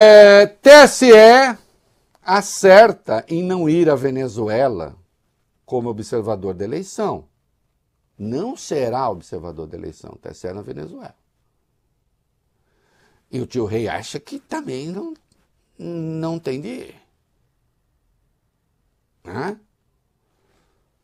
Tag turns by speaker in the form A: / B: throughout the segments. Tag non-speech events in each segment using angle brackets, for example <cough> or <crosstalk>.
A: É, TSE acerta em não ir à Venezuela como observador da eleição. Não será observador da eleição, TSE na Venezuela. E o tio Rei acha que também não, não tem de ir. Hã?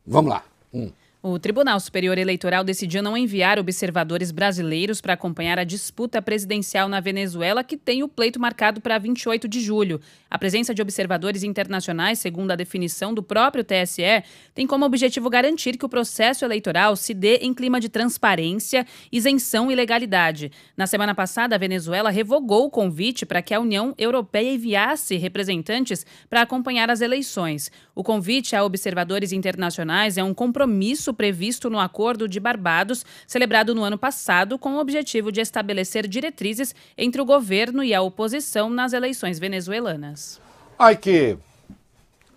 A: Vamos lá. Um.
B: O Tribunal Superior Eleitoral decidiu não enviar observadores brasileiros para acompanhar a disputa presidencial na Venezuela, que tem o pleito marcado para 28 de julho. A presença de observadores internacionais, segundo a definição do próprio TSE, tem como objetivo garantir que o processo eleitoral se dê em clima de transparência, isenção e legalidade. Na semana passada, a Venezuela revogou o convite para que a União Europeia enviasse representantes para acompanhar as eleições. O convite a observadores internacionais é um compromisso previsto no Acordo de Barbados, celebrado no ano passado, com o objetivo de estabelecer diretrizes entre o governo e a oposição nas eleições venezuelanas.
A: Ai que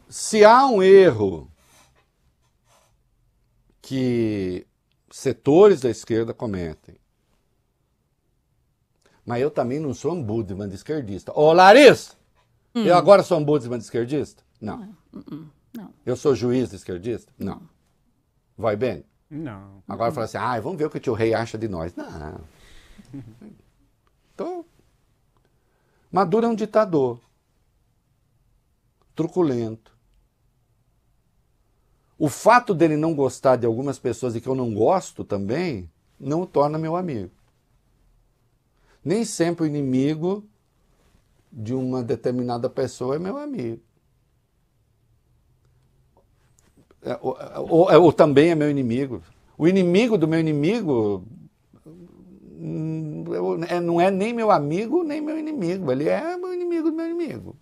A: se há um erro que setores da esquerda cometem, mas eu também não sou ombudsman de esquerdista. Ô, Larissa! Hum. Eu agora sou ombudsman de esquerdista? Não.
B: Não. Hum, hum,
A: não. Eu sou juiz de esquerdista? não. não vai bem? Não. Agora fala assim, ah, vamos ver o que o tio Rei acha de nós. Não. <laughs> Então, Maduro é um ditador. Truculento. O fato dele não gostar de algumas pessoas e que eu não gosto também, não o torna meu amigo. Nem sempre o inimigo de uma determinada pessoa é meu amigo ou, ou, ou também é meu inimigo. O inimigo do meu inimigo hum, é, não é nem meu amigo nem meu inimigo, ele é meu inimigo do meu inimigo.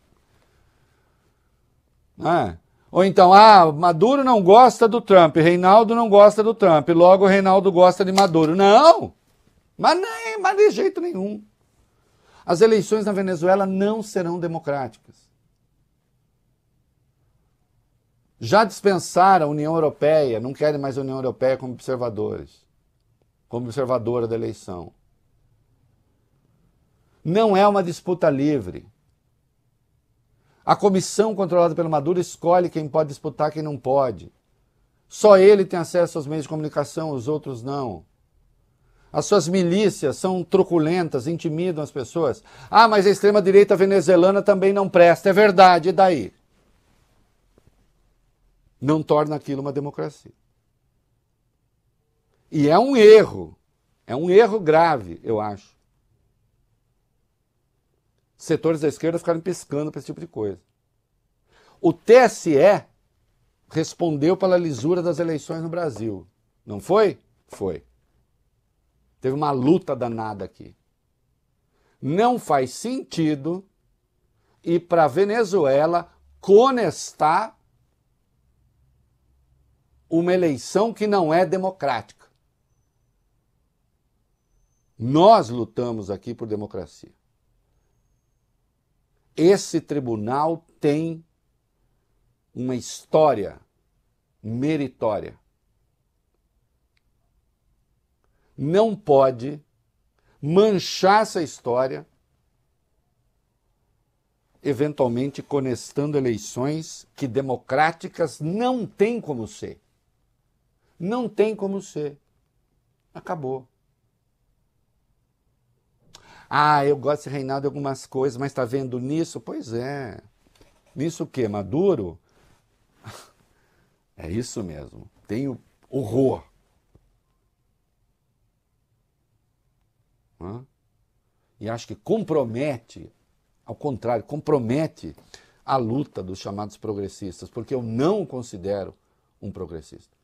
A: É? Ou então, ah, Maduro não gosta do Trump, Reinaldo não gosta do Trump, logo Reinaldo gosta de Maduro. Não! Mas, nem, mas de jeito nenhum. As eleições na Venezuela não serão democráticas. já dispensaram a União Europeia, não querem mais a União Europeia como observadores, como observadora da eleição. Não é uma disputa livre. A comissão controlada pelo Maduro escolhe quem pode disputar, quem não pode. Só ele tem acesso aos meios de comunicação, os outros não. As suas milícias são truculentas, intimidam as pessoas. Ah, mas a extrema-direita venezuelana também não presta. É verdade, e daí? não torna aquilo uma democracia. E é um erro, é um erro grave, eu acho. Setores da esquerda ficaram pescando para esse tipo de coisa. O TSE respondeu pela lisura das eleições no Brasil. Não foi? Foi. Teve uma luta danada aqui. Não faz sentido ir para a Venezuela conestar uma eleição que não é democrática. Nós lutamos aqui por democracia. Esse tribunal tem uma história meritória. Não pode manchar essa história, eventualmente conectando eleições que democráticas não têm como ser. Não tem como ser. Acabou. Ah, eu gosto de reinar de algumas coisas, mas está vendo nisso? Pois é. Nisso o quê? Maduro? <laughs> É isso mesmo. Tenho horror. Hã? E acho que compromete, ao contrário, compromete a luta dos chamados progressistas, porque eu não o considero um progressista.